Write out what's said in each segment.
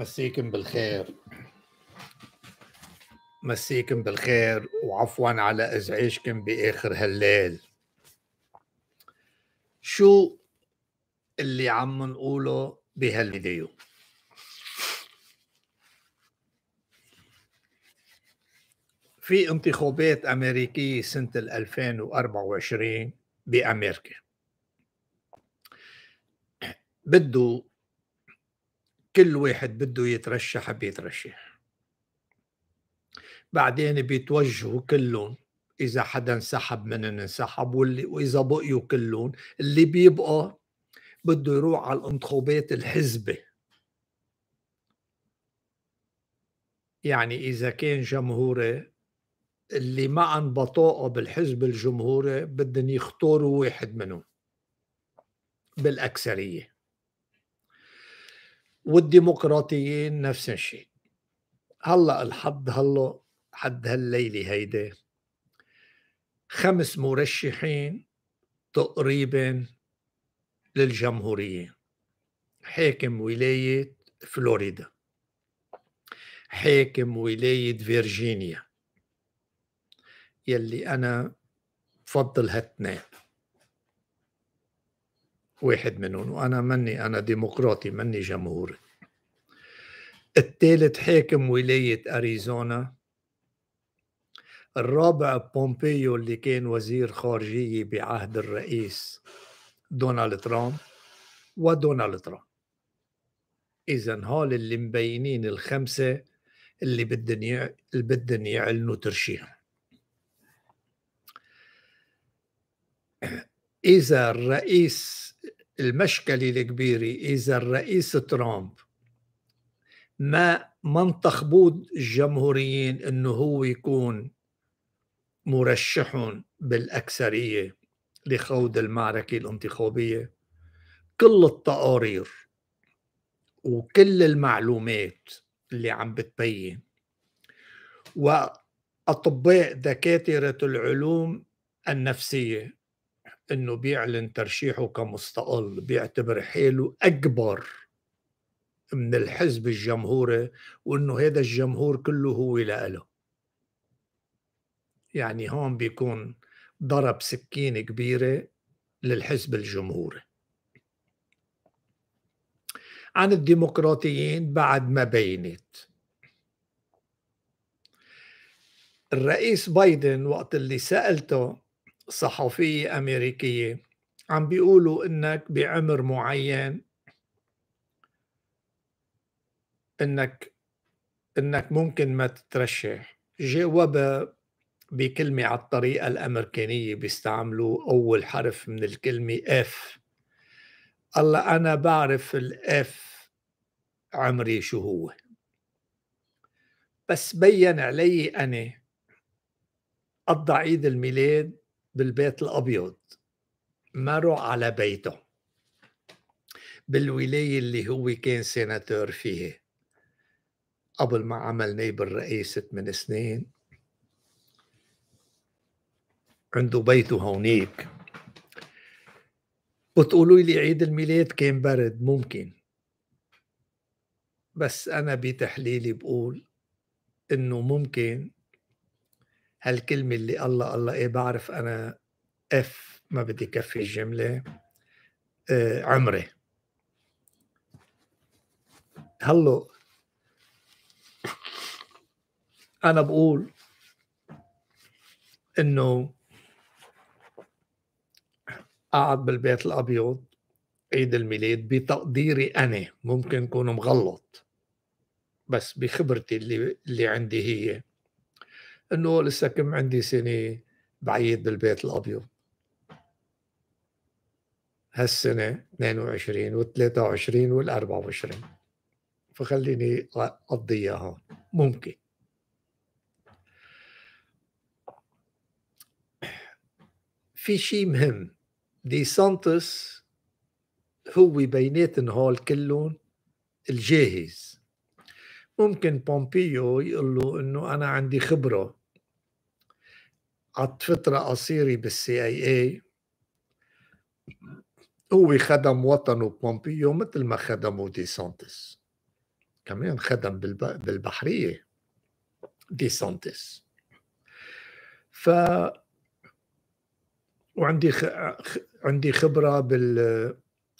مسيكم بالخير مسيكم بالخير وعفوا على ازعاجكم باخر هالليل شو اللي عم نقوله بهالفيديو في انتخابات امريكيه سنه 2024 بامريكا بده كل واحد بده يترشح بيترشح بعدين بيتوجهوا كلهم اذا حدا انسحب من انسحب واللي واذا بقيوا كلهم اللي بيبقى بده يروح على الانتخابات الحزبه يعني اذا كان جمهوري اللي ما عن بطاقه بالحزب الجمهوري بدهم يختاروا واحد منهم بالاكثريه والديمقراطيين نفس الشيء هلا الحد هلا حد هالليلة هيدا خمس مرشحين تقريبا للجمهورية حاكم ولاية فلوريدا حاكم ولاية فيرجينيا يلي أنا بفضل هالتنين واحد منهم وأنا مني أنا ديمقراطي مني جمهوري الثالث حاكم ولاية أريزونا الرابع بومبيو اللي كان وزير خارجية بعهد الرئيس دونالد ترامب ودونالد ترامب إذا هول اللي مبينين الخمسة اللي بدن اللي بدن يعلنوا ترشيح إذا الرئيس المشكلة الكبيرة إذا الرئيس ترامب ما ما الجمهوريين انه هو يكون مرشحهم بالاكثريه لخوض المعركه الانتخابيه كل التقارير وكل المعلومات اللي عم بتبين واطباء دكاتره العلوم النفسيه انه بيعلن ترشيحه كمستقل بيعتبر حاله اكبر من الحزب الجمهوري وانه هذا الجمهور كله هو لإله يعني هون بيكون ضرب سكينة كبيرة للحزب الجمهوري عن الديمقراطيين بعد ما بينت الرئيس بايدن وقت اللي سألته صحفية أمريكية عم بيقولوا إنك بعمر معين إنك إنك ممكن ما تترشح جاوبها بكلمة على الطريقة الأمريكانية بيستعملوا أول حرف من الكلمة اف الله أنا بعرف الاف عمري شو هو بس بين علي أنا قضى عيد الميلاد بالبيت الابيض مروا على بيته بالولايه اللي هو كان سيناتور فيها قبل ما عمل نائب الرئيس ثمان سنين عنده بيته هونيك بتقولوا لي عيد الميلاد كان برد ممكن بس انا بتحليلي بقول انه ممكن هالكلمه اللي الله الله ايه بعرف انا اف ما بدي كفي الجمله آه عمري هلو انا بقول انه قعد بالبيت الابيض عيد الميلاد بتقديري انا ممكن كون مغلط بس بخبرتي اللي اللي عندي هي انه لسه كم عندي سنه بعيد بالبيت الابيض هالسنه 22 و 23 وال 24 فخليني اقضيها هون ممكن في شيء مهم دي سانتس هو بيناتن هول كلهم الجاهز ممكن بومبيو يقول له انه انا عندي خبره قعدت فترة قصيرة بالسي اي اي هو خدم وطنه بومبيو مثل ما خدمه دي سانتس كمان خدم بالبحرية دي سانتس ف وعندي خ... عندي خبرة بال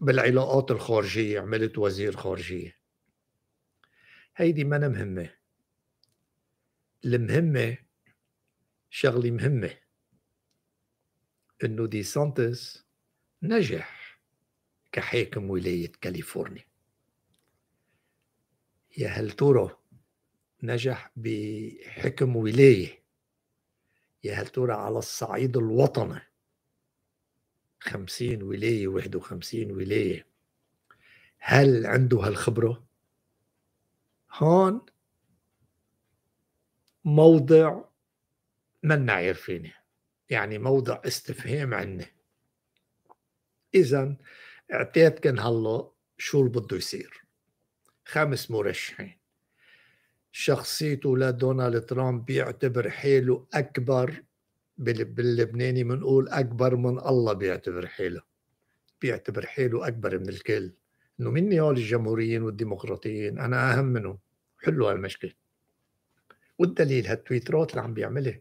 بالعلاقات الخارجية عملت وزير خارجية هيدي ما مهمة المهمة شغله مهمه انه دي سانتس نجح كحاكم ولايه كاليفورنيا يا هل ترى نجح بحكم ولايه يا هل ترى على الصعيد الوطني خمسين ولاية واحد وخمسين ولاية هل عنده هالخبرة هون موضع منا عارفينه يعني موضع استفهام عنا إذا كان هلا شو اللي بده يصير خمس مرشحين شخصيته لدونالد ترامب بيعتبر حاله أكبر باللبناني بنقول أكبر من الله بيعتبر حاله بيعتبر حاله أكبر من الكل إنه مني هول الجمهوريين والديمقراطيين أنا أهم منهم حلوا هالمشكلة والدليل هالتويترات اللي عم بيعملها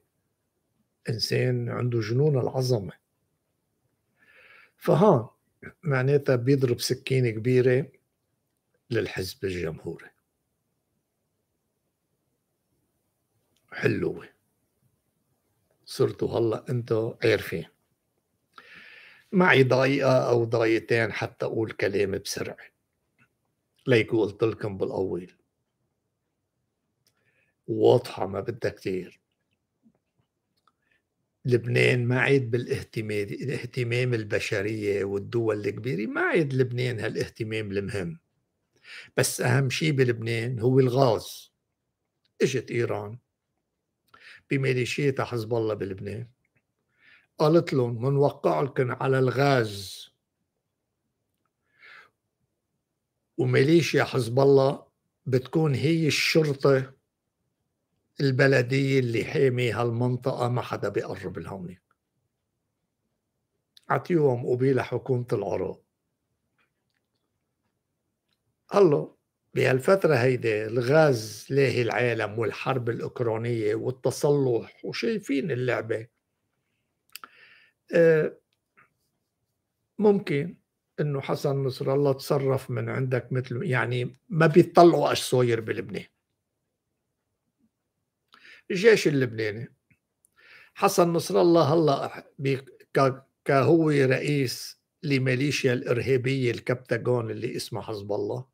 انسان عنده جنون العظمه فهون معناتها بيضرب سكينه كبيره للحزب الجمهوري حلوه صرتوا هلا انتوا عارفين معي ضايقة أو ضايتين حتى أقول كلامي بسرعة ليكو قلت لكم بالأول واضحة ما بدها كتير لبنان ما عاد بالاهتمام الاهتمام البشرية والدول الكبيرة ما عاد لبنان هالاهتمام المهم بس أهم شيء بلبنان هو الغاز اجت إيران بميليشيتها حزب الله بلبنان قالت لهم منوقع لكم على الغاز وميليشيا حزب الله بتكون هي الشرطة البلدية اللي حامي هالمنطقة ما حدا بيقرب لهون عطيهم قبيلة حكومة العراق الله بهالفترة هيدي الغاز لاهي العالم والحرب الأوكرانية والتصلح وشايفين اللعبة آه، ممكن انه حسن نصر الله تصرف من عندك مثل يعني ما بيطلعوا ايش صاير بلبنان الجيش اللبناني حسن نصر الله هلا كهو رئيس لميليشيا الارهابيه الكبتاجون اللي اسمه حزب الله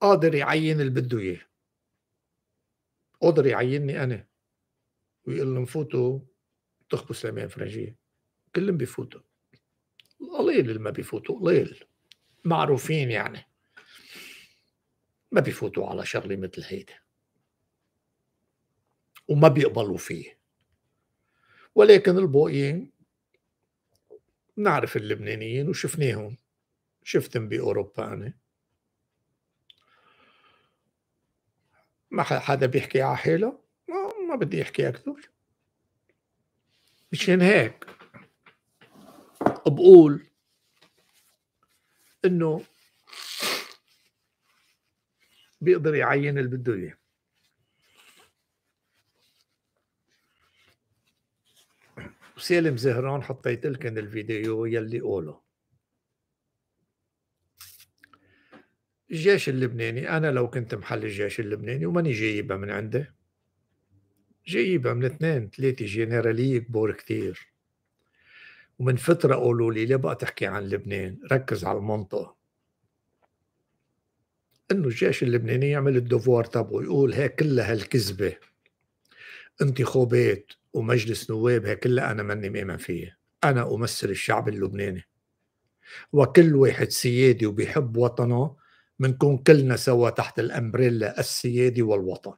قادر يعين اللي بده اياه قدر يعيني انا ويقول لهم فوتوا تخبوا سليمان فرنجيه كلهم بيفوتوا قليل اللي ما بيفوتوا قليل معروفين يعني ما بيفوتوا على شغله مثل هيدي وما بيقبلوا فيه ولكن الباقي نعرف اللبنانيين وشفناهم شفتهم بأوروبا أنا ما حدا بيحكي على حيله ما, ما بدي احكي اكثر مشان هيك بقول انه بيقدر يعين اللي بده اياه وسالم زهران حطيت لكم الفيديو يلي قوله الجيش اللبناني انا لو كنت محل الجيش اللبناني وماني جايبها من عندي جايبها من اثنين ثلاثه جنراليه كبار كثير ومن فتره قولوا لي ليه بقى تحكي عن لبنان ركز على المنطقه انه الجيش اللبناني يعمل الدفوار تبعه يقول هيك كلها هالكذبه انتخابات ومجلس نواب هي كلها أنا ماني مامن فيها أنا أمثل الشعب اللبناني وكل واحد سيادي وبيحب وطنه منكون كلنا سوا تحت الأمبريلا السيادي والوطن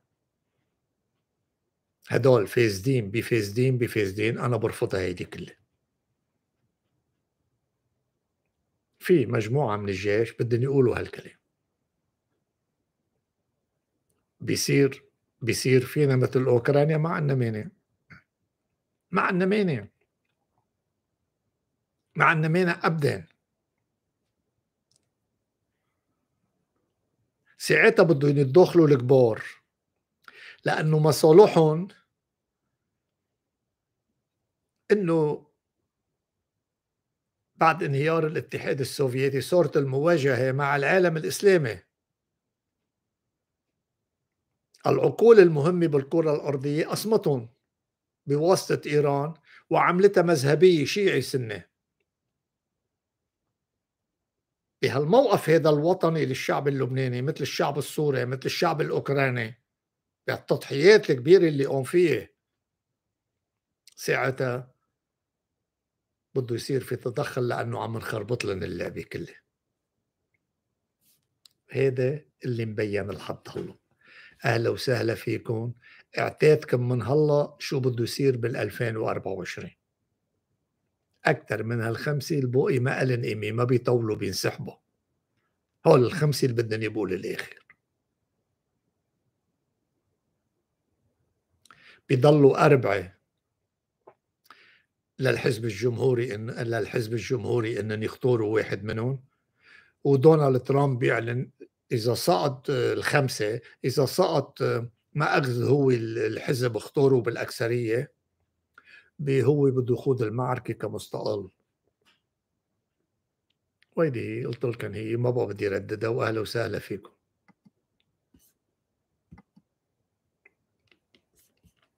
هدول فاسدين بفاسدين بفاسدين أنا برفضها هيدي كلها في مجموعة من الجيش بدهم يقولوا هالكلام بيصير بيصير فينا مثل أوكرانيا ما عندنا مانع ما عندنا مانع ما عندنا مانع ابدا ساعتها بدهم يدخلوا الكبار لانه مصالحهم انه بعد انهيار الاتحاد السوفيتي صارت المواجهه مع العالم الاسلامي العقول المهمه بالكره الارضيه اصمتهم بواسطة إيران وعملتها مذهبية شيعي سنة بهالموقف هذا الوطني للشعب اللبناني مثل الشعب السوري مثل الشعب الأوكراني بالتضحيات الكبيرة اللي قام فيها ساعتها بده يصير في تدخل لأنه عم نخربط لنا اللعبة كلها هذا اللي مبين لحد هلا أهلا وسهلا فيكم اعتاد كم من هلا شو بده يصير بال 2024 اكثر من هالخمسه البوقي ما قالن قيمه ما بيطولوا بينسحبوا هول الخمسه اللي بدهم يبقوا للاخر بيضلوا اربعه للحزب الجمهوري ان للحزب الجمهوري انهم يختاروا واحد منهم ودونالد ترامب بيعلن اذا سقط آه، الخمسه اذا سقط آه، ما أخذ هو الحزب اختاره بالأكثرية هو بده يخوض المعركة كمستقل وهيدي قلت لكم هي ما بقى بدي رددها وأهلا وسهلا فيكم